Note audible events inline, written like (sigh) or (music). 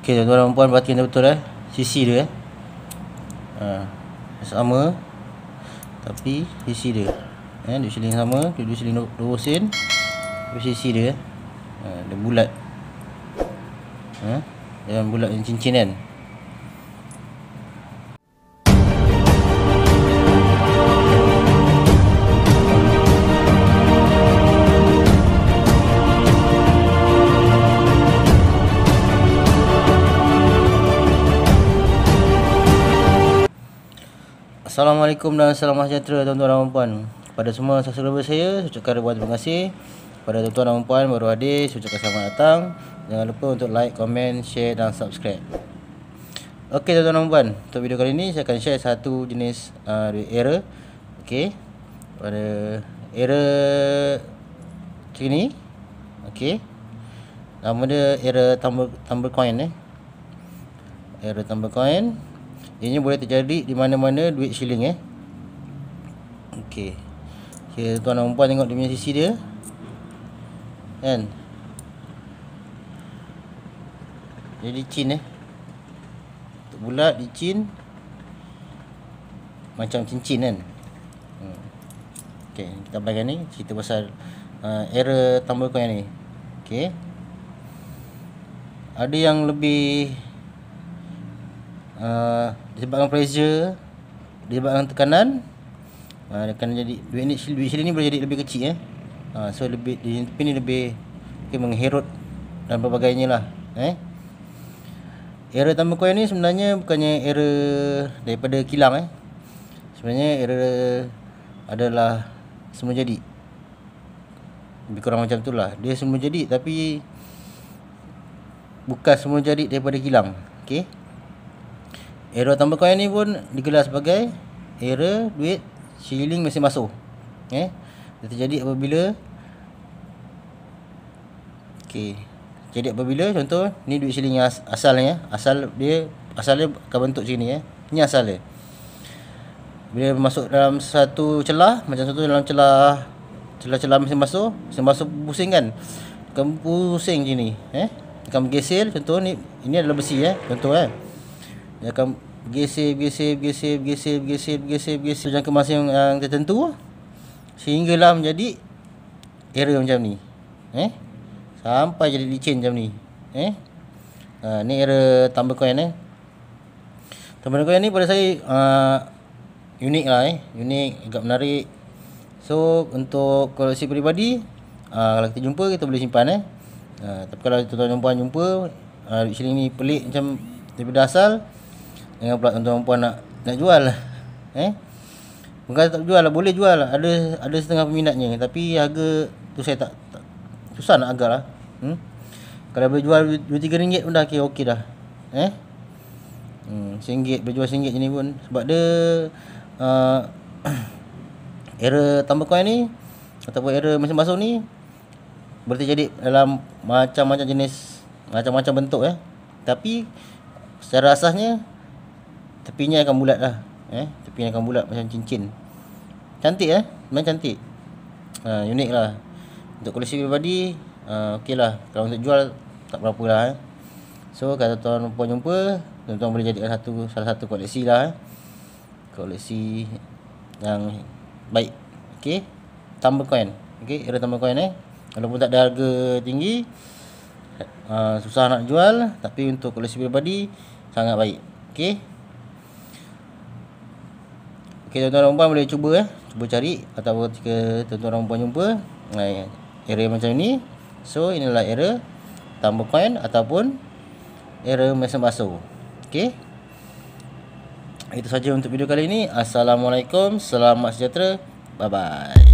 Okey, tuan-tuan dan puan perhatikan betul eh. Sisi dia eh. Ha, sama tapi sisi dia. Eh, dia siling sama, dia dua siling 2 sen. Tapi sisi dia eh. Ha, dia bulat. Ha, yang bulat yang cincin kan. Assalamualaikum dan salam sejahtera tuan-tuan dan puan-puan. Pada semua subscriber saya, saya ucapkan ribuan terima kasih. Pada tuan-tuan dan puan-puan baru hadir, saya ucapkan selamat datang. Jangan lupa untuk like, komen, share dan subscribe. Okey tuan-tuan dan puan-puan, untuk video kali ini saya akan share satu jenis uh, error. Okey. Pada error macam ni. Okey. Nama dia error tambah tambah coin eh. Error tambah coin. Ianya boleh terjadi di mana-mana duit shilling eh. Okey. Okey, tuan dan puan tengok dia punya sisi dia. Kan? Dia licin eh. Untuk bulat licin. Macam cincin kan. Hmm. Okey, kita bagi ni cerita pasal uh, error tambah coin ni. Okey. Ada yang lebih uh, disebabkan pressure disebabkan tekanan uh, dia akan jadi duit ni duit sini ni boleh jadi lebih kecil eh uh, so lebih di tepi ni lebih okay, mengherut dan pelbagainya lah eh error tambah koin ni sebenarnya bukannya error daripada kilang eh sebenarnya error adalah semua jadi lebih kurang macam tu lah dia semua jadi tapi bukan semua jadi daripada kilang okay? Error tambah coin ni pun digelar sebagai error duit shilling mesin masuk, Okey. Eh, dia terjadi apabila Okey. Jadi apabila contoh ni duit shilling as asalnya, eh. asal dia asalnya akan bentuk sini ya. Eh. Ini asal dia. Bila masuk dalam satu celah, macam satu dalam celah celah-celah mesin masuk, mesin masuk pusing kan? Kan pusing sini, eh. Kan bergesel contoh ni ini adalah besi ya, eh. contoh eh dia akan pergi save, pergi save, pergi save, pergi save, pergi masa yang, yang tertentu lah. sehinggalah menjadi error macam ni eh sampai jadi licin macam ni eh uh, ni error tambah coin eh tambah coin ni pada saya uh, unik lah eh unik agak menarik so untuk koleksi peribadi uh, kalau kita jumpa kita boleh simpan eh uh, tapi kalau tuan-tuan jumpa uh, ni pelik macam daripada asal Jangan pula tuan-tuan puan nak nak jual lah, Eh? Bukan tak jual lah, boleh jual lah. Ada ada setengah peminatnya tapi harga tu saya tak, tak susah nak agak lah. Hmm? Kalau boleh jual RM2-3 pun dah okey okay dah. Eh? Hmm, RM1 boleh je ni pun sebab dia uh, (coughs) error tambah coin ni ataupun error macam basuh ni boleh jadi dalam macam-macam jenis macam-macam bentuk eh. Tapi secara asasnya tepinya akan bulat lah eh tepinya akan bulat macam cincin cantik eh memang cantik ha, unik lah untuk koleksi pribadi ha, uh, okey lah kalau untuk jual tak berapa lah eh. so kata tuan pun jumpa tuan, tuan boleh jadikan satu salah satu koleksi lah eh. koleksi yang baik okey tambah coin okey era tambah coin eh walaupun tak ada harga tinggi uh, susah nak jual tapi untuk koleksi pribadi sangat baik okey Okay, tuan-tuan perempuan boleh cuba eh. Cuba cari atau ketika tuan-tuan perempuan jumpa Nah, Area macam ni So inilah error Tambah coin ataupun Error mesin basuh Okay Itu saja untuk video kali ini Assalamualaikum Selamat sejahtera Bye-bye